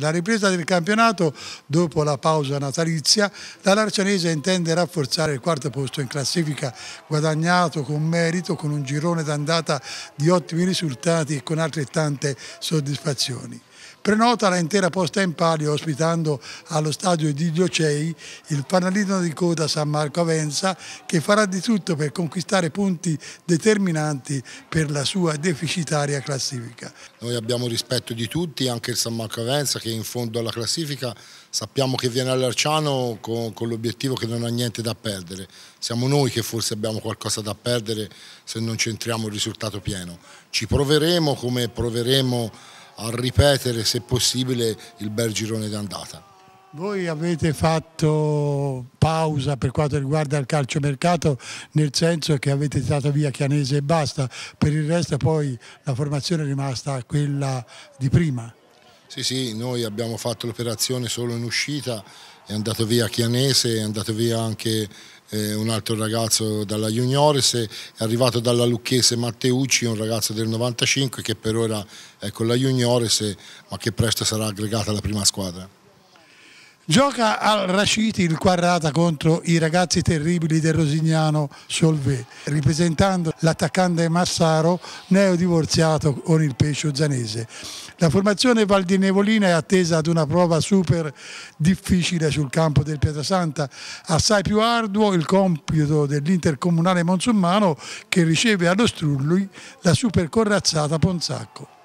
La ripresa del campionato dopo la pausa natalizia, la Larcianese intende rafforzare il quarto posto in classifica, guadagnato con merito, con un girone d'andata di ottimi risultati e con altrettante soddisfazioni. Prenota la intera posta in palio ospitando allo stadio di Diocei il panalino di coda San Marco Avenza che farà di tutto per conquistare punti determinanti per la sua deficitaria classifica. Noi abbiamo rispetto di tutti, anche il San Marco Avenza che in fondo alla classifica sappiamo che viene all'Arciano con, con l'obiettivo che non ha niente da perdere. Siamo noi che forse abbiamo qualcosa da perdere se non centriamo il risultato pieno. Ci proveremo come proveremo a ripetere se possibile il bel girone d'andata. Voi avete fatto pausa per quanto riguarda il calciomercato nel senso che avete tirato via Chianese e basta, per il resto poi la formazione è rimasta quella di prima. Sì, sì, noi abbiamo fatto l'operazione solo in uscita, è andato via Chianese, è andato via anche eh, un altro ragazzo dalla Juniores, è arrivato dalla Lucchese Matteucci, un ragazzo del 95 che per ora è con la Juniores ma che presto sarà aggregata alla prima squadra. Gioca al Raciti il Quarrata contro i ragazzi terribili del Rosignano Solvè, ripresentando l'attaccante Massaro, neodivorziato con il pescio zanese. La formazione valdinevolina è attesa ad una prova super difficile sul campo del Pietrasanta, assai più arduo il compito dell'intercomunale Monsummano che riceve allo strulli la super corazzata Ponzacco.